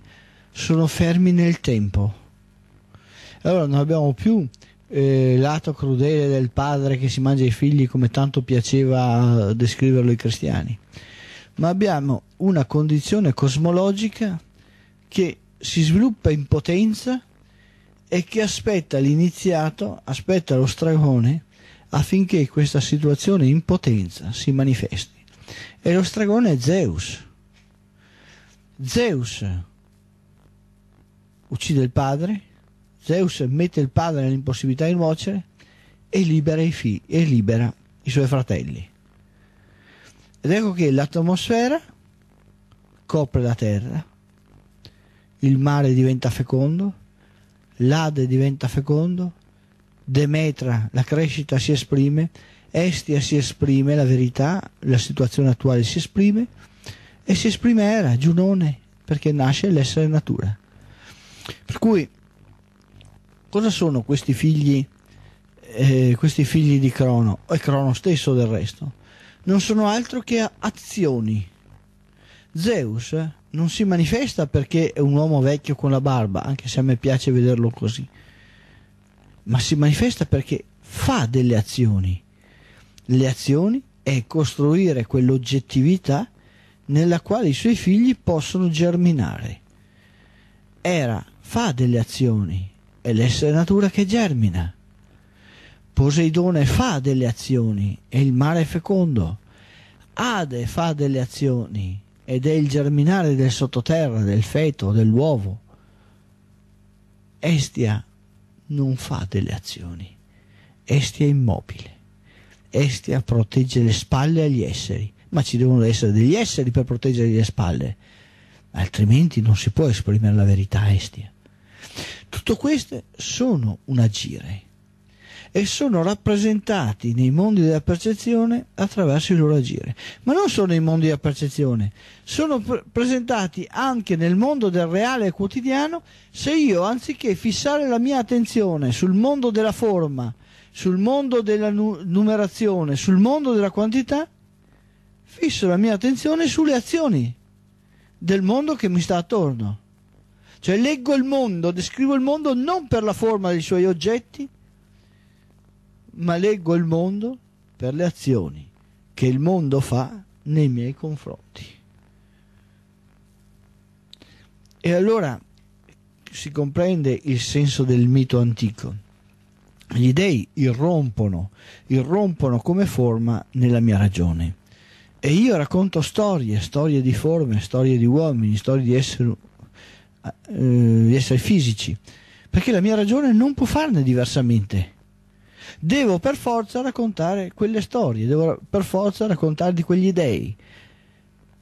sono fermi nel tempo. Allora non abbiamo più eh, lato crudele del padre che si mangia i figli come tanto piaceva descriverlo i cristiani, ma abbiamo una condizione cosmologica che si sviluppa in potenza e che aspetta l'iniziato, aspetta lo stragone affinché questa situazione in potenza si manifesti. E lo stragone è Zeus. Zeus uccide il padre, Zeus mette il padre nell'impossibilità di nuocere e libera i, figli, e libera i suoi fratelli. Ed ecco che l'atmosfera copre la terra, il mare diventa fecondo, l'Ade diventa fecondo, Demetra, la crescita si esprime, Estia si esprime, la verità, la situazione attuale si esprime, e si esprime Era, Giunone, perché nasce l'essere natura. Per cui cosa sono questi figli, eh, questi figli di Crono e Crono stesso del resto? Non sono altro che azioni. Zeus eh, non si manifesta perché è un uomo vecchio con la barba, anche se a me piace vederlo così, ma si manifesta perché fa delle azioni. Le azioni è costruire quell'oggettività nella quale i suoi figli possono germinare. Era fa delle azioni, è l'essere natura che germina. Poseidone fa delle azioni e il mare è fecondo. Ade fa delle azioni ed è il germinare del sottoterra, del feto, dell'uovo. Estia non fa delle azioni, Estia è immobile. Estia protegge le spalle agli esseri, ma ci devono essere degli esseri per proteggere le spalle, altrimenti non si può esprimere la verità Estia. Tutto questo sono un agire e sono rappresentati nei mondi della percezione attraverso il loro agire. Ma non solo nei mondi della percezione, sono pr presentati anche nel mondo del reale quotidiano se io, anziché fissare la mia attenzione sul mondo della forma, sul mondo della nu numerazione, sul mondo della quantità, fisso la mia attenzione sulle azioni del mondo che mi sta attorno. Cioè leggo il mondo, descrivo il mondo non per la forma dei suoi oggetti, ma leggo il mondo per le azioni che il mondo fa nei miei confronti. E allora si comprende il senso del mito antico. Gli dei irrompono, irrompono come forma nella mia ragione. E io racconto storie, storie di forme, storie di uomini, storie di esseri eh, essere fisici, perché la mia ragione non può farne diversamente. Devo per forza raccontare quelle storie, devo per forza raccontare di quegli dei.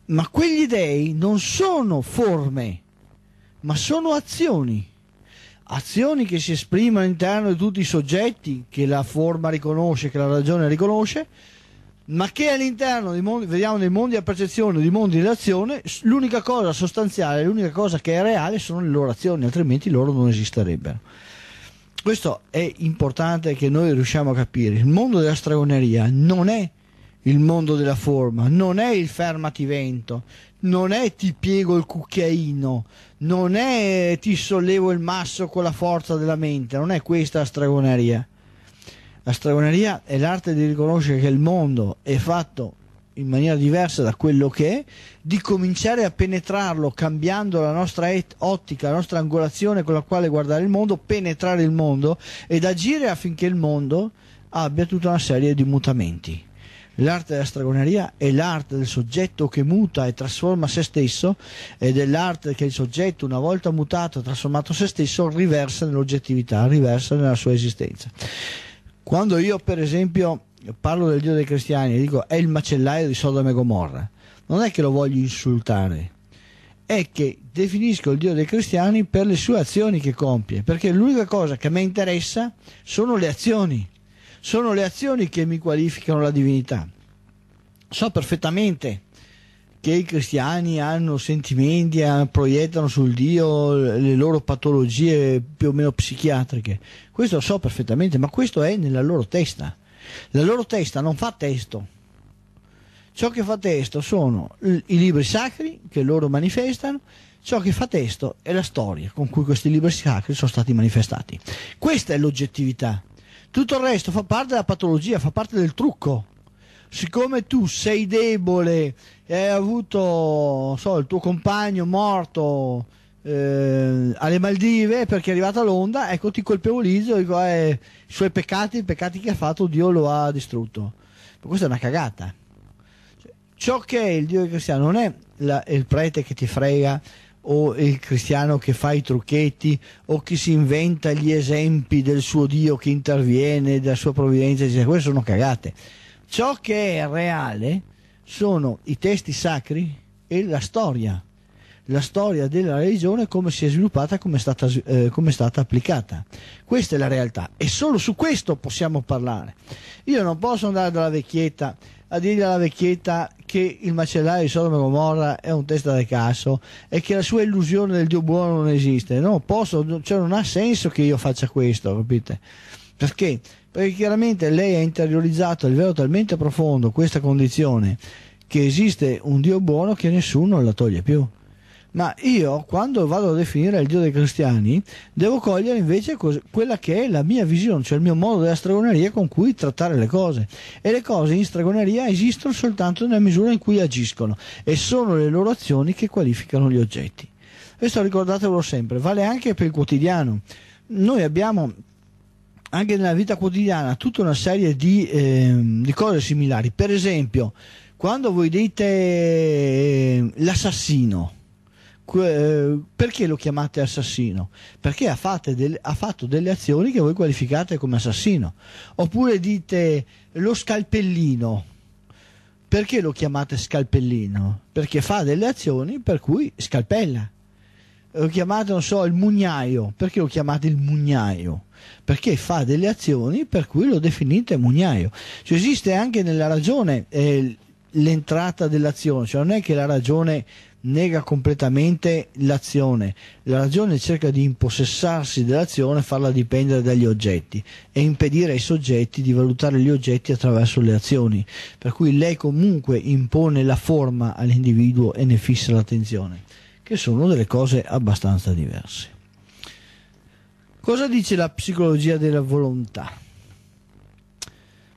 Ma quegli dei non sono forme, ma sono azioni. Azioni che si esprimono all'interno di tutti i soggetti che la forma riconosce, che la ragione riconosce, ma che all'interno di mondi, vediamo dei mondi a percezione, di mondi in azione, l'unica cosa sostanziale, l'unica cosa che è reale sono le loro azioni, altrimenti loro non esisterebbero. Questo è importante che noi riusciamo a capire. Il mondo della stragoneria non è il mondo della forma, non è il fermati vento, non è ti piego il cucchiaino, non è ti sollevo il masso con la forza della mente, non è questa la stragoneria. La stregoneria è l'arte di riconoscere che il mondo è fatto in maniera diversa da quello che è, di cominciare a penetrarlo cambiando la nostra et- ottica, la nostra angolazione con la quale guardare il mondo, penetrare il mondo ed agire affinché il mondo abbia tutta una serie di mutamenti. L'arte della stregoneria è l'arte del soggetto che muta e trasforma se stesso ed è l'arte che il soggetto, una volta mutato e trasformato se stesso, riversa nell'oggettività, riversa nella sua esistenza. Quando io, per esempio, parlo del Dio dei cristiani e dico è il macellaio di Sodome e Gomorra, non è che lo voglio insultare, è che definisco il Dio dei cristiani per le sue azioni che compie, perché l'unica cosa che a me interessa sono le azioni, sono le azioni che mi qualificano la divinità. So perfettamente che i cristiani hanno sentimenti, eh, proiettano sul Dio le loro patologie più o meno psichiatriche. Questo lo so perfettamente, ma questo è nella loro testa. La loro testa non fa testo. Ciò che fa testo sono i libri sacri che loro manifestano, ciò che fa testo è la storia con cui questi libri sacri sono stati manifestati. Questa è l'oggettività. Tutto il resto fa parte della patologia, fa parte del trucco siccome tu sei debole e hai avuto so, il tuo compagno morto eh, alle Maldive perché è arrivata l'onda, ecco ti colpevolizzo, dico, eh, i suoi peccati, i peccati che ha fatto Dio lo ha distrutto. Ma questa è una cagata. ciò che è il Dio cristiano non è la, il prete che ti frega o il cristiano che fa i trucchetti o chi si inventa gli esempi del suo Dio che interviene, della sua provvidenza, eccetera. queste sono cagate ciò che è reale sono i testi sacri e la storia, la storia della religione come si è sviluppata, come è stata, eh, come è stata applicata. Questa è la realtà e solo su questo possiamo parlare. Io non posso andare dalla vecchietta a dirgli alla vecchietta che il macellaio di Sodoma e Gomorra è un testa del caso e che la sua illusione del Dio buono non esiste. No, posso, cioè non ha senso che io faccia questo, capite? Perché perché chiaramente lei ha interiorizzato a livello talmente profondo questa condizione che esiste un Dio buono che nessuno la toglie più. Ma io, quando vado a definire il Dio dei cristiani, devo cogliere invece cos- quella che è la mia visione, cioè il mio modo della stregoneria con cui trattare le cose. E le cose in stregoneria esistono soltanto nella misura in cui agiscono e sono le loro azioni che qualificano gli oggetti. Questo ricordatevelo sempre, vale anche per il quotidiano. Noi abbiamo anche nella vita quotidiana tutta una serie di, eh, di cose similari. Per esempio, quando voi dite eh, l'assassino, que, eh, perché lo chiamate assassino? Perché ha fatto, del, ha fatto, delle azioni che voi qualificate come assassino. Oppure dite lo scalpellino. Perché lo chiamate scalpellino? Perché fa delle azioni per cui scalpella ho chiamato, non so, il mugnaio. Perché lo chiamate il mugnaio? Perché fa delle azioni per cui lo definite mugnaio. Cioè, esiste anche nella ragione eh, l'entrata dell'azione, cioè non è che la ragione nega completamente l'azione, la ragione cerca di impossessarsi dell'azione, farla dipendere dagli oggetti e impedire ai soggetti di valutare gli oggetti attraverso le azioni, per cui lei comunque impone la forma all'individuo e ne fissa l'attenzione che sono delle cose abbastanza diverse. Cosa dice la psicologia della volontà?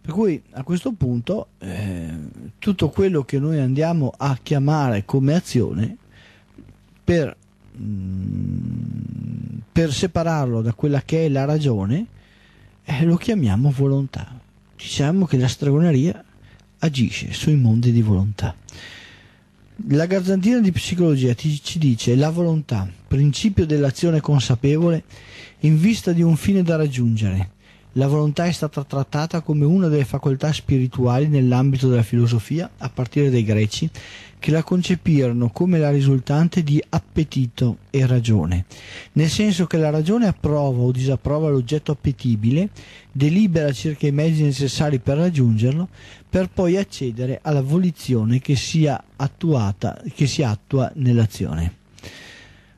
Per cui a questo punto eh, tutto quello che noi andiamo a chiamare come azione per, mh, mm, per separarlo da quella che è la ragione eh, lo chiamiamo volontà. Diciamo che la stregoneria agisce sui mondi di volontà. La Gazzantina di Psicologia ti, ci dice la volontà, principio dell'azione consapevole in vista di un fine da raggiungere. La volontà è stata trattata come una delle facoltà spirituali nell'ambito della filosofia, a partire dai greci, che la concepirono come la risultante di appetito e ragione, nel senso che la ragione approva o disapprova l'oggetto appetibile, delibera circa i mezzi necessari per raggiungerlo, per poi accedere alla volizione che sia attuata, che si attua nell'azione.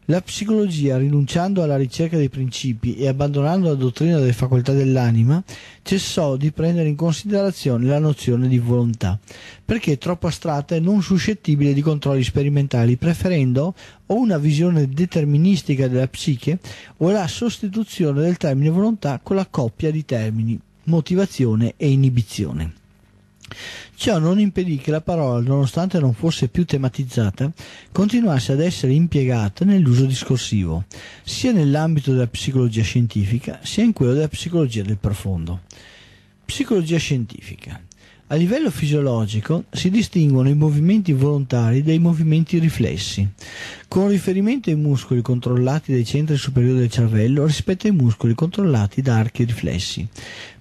La psicologia, rinunciando alla ricerca dei principi e abbandonando la dottrina delle facoltà dell'anima, cessò di prendere in considerazione la nozione di volontà, perché è troppo astratta e non suscettibile di controlli sperimentali, preferendo o una visione deterministica della psiche o la sostituzione del termine volontà con la coppia di termini motivazione e inibizione. Ciò non impedì che la parola, nonostante non fosse più tematizzata, continuasse ad essere impiegata nell'uso discorsivo, sia nell'ambito della psicologia scientifica, sia in quello della psicologia del profondo. Psicologia scientifica. A livello fisiologico si distinguono i movimenti volontari dai movimenti riflessi, con riferimento ai muscoli controllati dai centri superiori del cervello rispetto ai muscoli controllati da archi riflessi.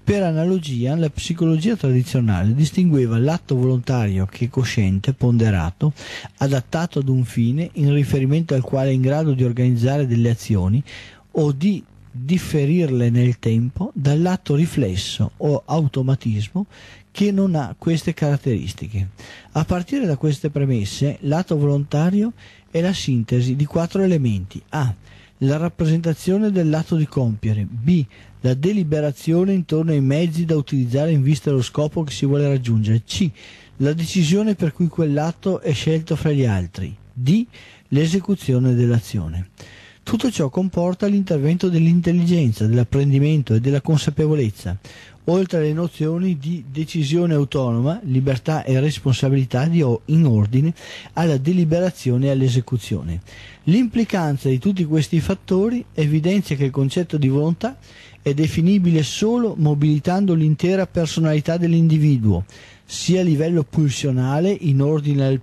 Per analogia, la psicologia tradizionale distingueva l'atto volontario che è cosciente, ponderato, adattato ad un fine in riferimento al quale è in grado di organizzare delle azioni o di differirle nel tempo dall'atto riflesso o automatismo che non ha queste caratteristiche. A partire da queste premesse, l'atto volontario è la sintesi di quattro elementi. A. La rappresentazione dell'atto di compiere. B. La deliberazione intorno ai mezzi da utilizzare in vista dello scopo che si vuole raggiungere. C. La decisione per cui quell'atto è scelto fra gli altri. D. L'esecuzione dell'azione. Tutto ciò comporta l'intervento dell'intelligenza, dell'apprendimento e della consapevolezza, oltre alle nozioni di decisione autonoma, libertà e responsabilità in ordine alla deliberazione e all'esecuzione. L'implicanza di tutti questi fattori evidenzia che il concetto di volontà è definibile solo mobilitando l'intera personalità dell'individuo, sia a livello pulsionale, in ordine al,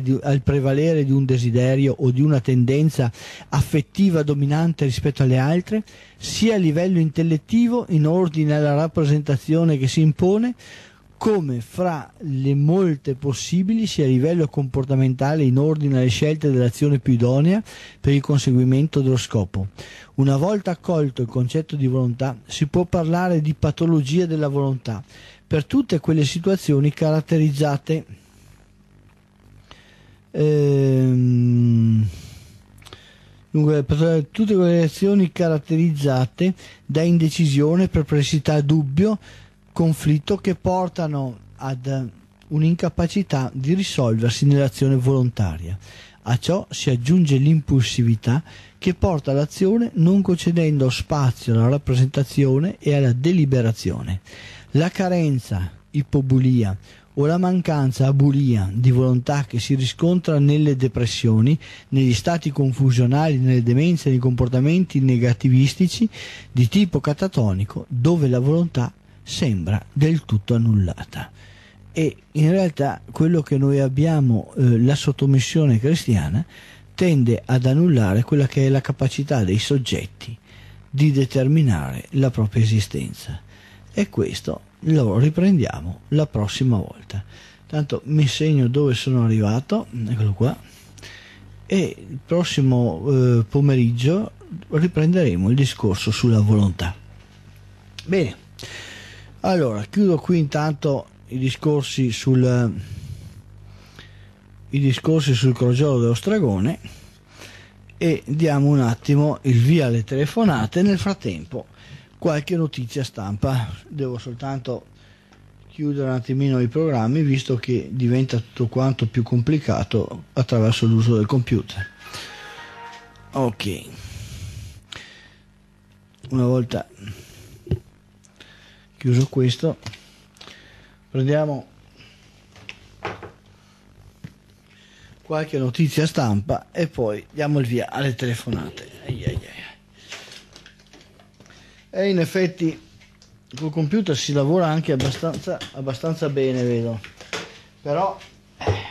di, al, prevalere di un desiderio o di una tendenza affettiva dominante rispetto alle altre, sia a livello intellettivo, in ordine alla rappresentazione che si impone, come fra le molte possibili sia a livello comportamentale in ordine alle scelte dell'azione più idonea per il conseguimento dello scopo. Una volta accolto il concetto di volontà, si può parlare di patologia della volontà per tutte quelle situazioni caratterizzate ehm, Dunque, tutte quelle azioni caratterizzate da indecisione, perplessità, dubbio, conflitto che portano ad un'incapacità di risolversi nell'azione volontaria. A ciò si aggiunge l'impulsività che porta all'azione non concedendo spazio alla rappresentazione e alla deliberazione. La carenza, ipobulia o la mancanza abulia di volontà che si riscontra nelle depressioni, negli stati confusionali, nelle demenze, nei comportamenti negativistici di tipo catatonico, dove la volontà sembra del tutto annullata. E in realtà quello che noi abbiamo, eh, la sottomissione cristiana, tende ad annullare quella che è la capacità dei soggetti di determinare la propria esistenza. E questo lo riprendiamo la prossima volta. Tanto mi segno dove sono arrivato, eccolo qua, e il prossimo eh, pomeriggio riprenderemo il discorso sulla volontà. Bene. Allora, chiudo qui intanto i discorsi sul, eh, i discorsi sul crogiolo dello stragone e diamo un attimo il via alle telefonate. Nel frattempo qualche notizia stampa. Devo soltanto chiudere un attimino i programmi visto che diventa tutto quanto più complicato attraverso l'uso del computer. Ok. Una volta chiuso questo prendiamo qualche notizia stampa e poi diamo il via alle telefonate ai ai ai. e in effetti col computer si lavora anche abbastanza, abbastanza bene vedo però eh,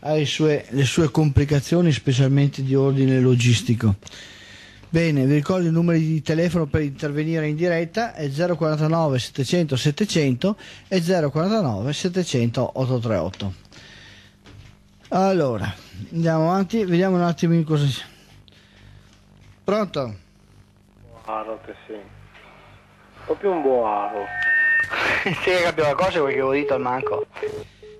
ha le sue, le sue complicazioni specialmente di ordine logistico Bene, vi ricordo i numeri di telefono per intervenire in diretta è 049 700 700 e 049 700 838. Allora, andiamo avanti, vediamo un attimo in cosa c'è. Pronto? Boaro che sì. Proprio un boaro. sì, capivo la cosa che avevo detto al manco.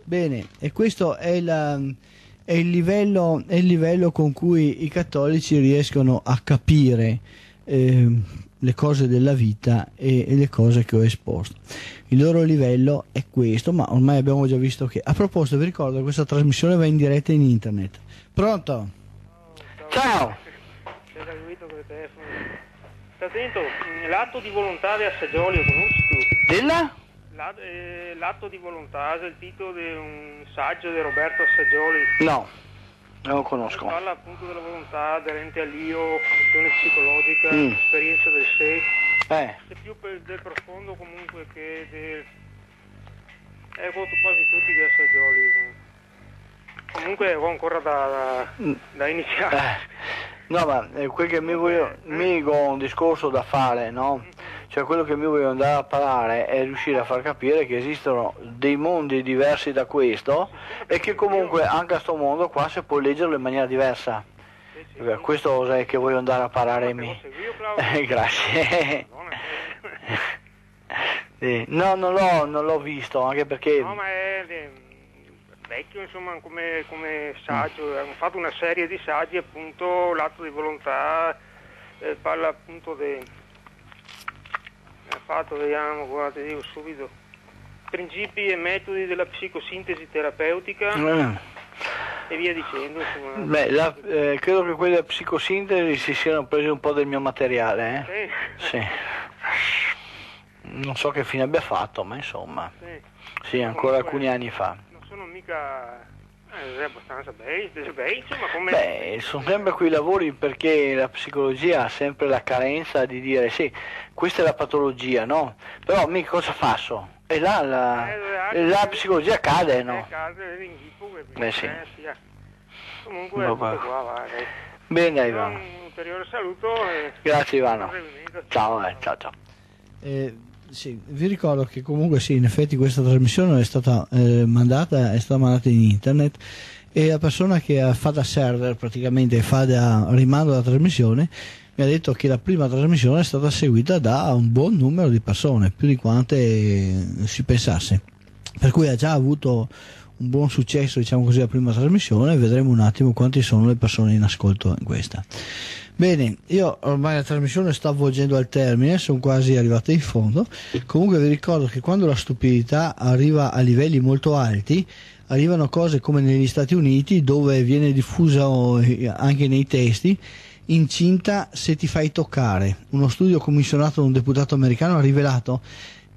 Bene, e questo è il è il livello, è il livello con cui i cattolici riescono a capire eh, le cose della vita e, e, le cose che ho esposto. Il loro livello è questo, ma ormai abbiamo già visto che. A proposito, vi ricordo che questa trasmissione va in diretta in internet. Pronto? Ciao! Sta attento, mm, l'atto di volontaria a Seggiolio conosci tu? Della? Eh, l'atto di volontà è il titolo di un saggio di Roberto Assagioli? No, non lo conosco. Parla appunto della volontà aderente all'io, funzione psicologica, mm. esperienza del sé. Eh. È più del profondo comunque che del... È voto quasi tutti di Assagioli. Comunque ho ancora da, da, mm. da iniziare. Eh. No, ma eh, quel che mi, voglio, mi ho un discorso da fare, no? Mm-hmm cioè quello che mi voglio andare a parlare è riuscire a far capire che esistono dei mondi diversi da questo e che comunque anche a sto mondo qua si può leggerlo in maniera diversa. Questo è che voglio andare a parlare me. Grazie. No, non l'ho, non l'ho visto, anche perché... No, ma è eh, vecchio, insomma, come, come saggio. Mm. Hanno fatto una serie di saggi, appunto, l'atto di volontà, eh, parla appunto di eh, fatto, vediamo, guarda, dico subito. Principi e metodi della psicosintesi terapeutica mm. e via dicendo. Insomma. Beh, la, eh, credo che quelle della psicosintesi si siano presi un po' del mio materiale. Eh? Sì. sì. Non so che fine abbia fatto, ma insomma. Sì, sì ancora Comunque, alcuni anni fa. Non sono mica eh, è abbastanza bei, bei insomma, come... Beh, sono sempre quei lavori perché la psicologia ha sempre la carenza di dire sì, questa è la patologia, no? Però mica cosa faccio? E là la, eh, la psicologia cade, no? Eh, cade, eh sì. Eh, Comunque, qua, va, dai. Bene, Ivano. Un ulteriore saluto. E... Grazie, Ivano. Ciao, eh, ciao, ciao. Sì, vi ricordo che comunque sì, in effetti questa trasmissione è stata, eh, mandata, è stata mandata in internet e la persona che fa da server praticamente fa da rimando alla trasmissione mi ha detto che la prima trasmissione è stata seguita da un buon numero di persone, più di quante si pensasse. Per cui ha già avuto un buon successo, diciamo così, la prima trasmissione, vedremo un attimo quanti sono le persone in ascolto in questa. Bene, io ormai la trasmissione sta avvolgendo al termine, sono quasi arrivato in fondo. Comunque vi ricordo che quando la stupidità arriva a livelli molto alti, arrivano cose come negli Stati Uniti, dove viene diffusa eh, anche nei testi incinta se ti fai toccare. Uno studio commissionato da un deputato americano ha rivelato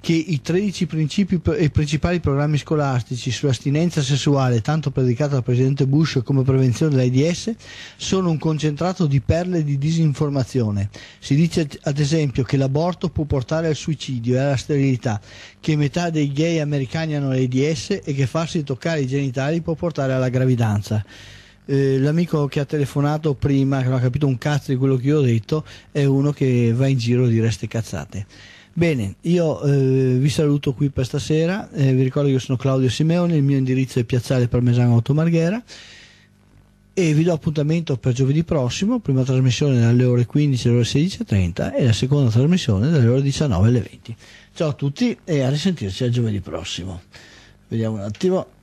che i 13 principi e principali programmi scolastici sull'astinenza sessuale, tanto predicata dal presidente Bush come prevenzione dell'AIDS, sono un concentrato di perle di disinformazione. Si dice ad esempio che l'aborto può portare al suicidio e alla sterilità, che metà dei gay americani hanno l'AIDS e che farsi toccare i genitali può portare alla gravidanza. Eh, l'amico che ha telefonato prima, che non ha capito un cazzo di quello che io ho detto, è uno che va in giro a dire ste cazzate. Bene, io eh, vi saluto qui per stasera, eh, vi ricordo che io sono Claudio Simeone, il mio indirizzo è Piazzale Parmesano 8 e vi do appuntamento per giovedì prossimo, prima trasmissione dalle ore 15 alle ore 16.30 e la seconda trasmissione dalle ore 19 alle 20. Ciao a tutti e a risentirci a giovedì prossimo. Vediamo un attimo.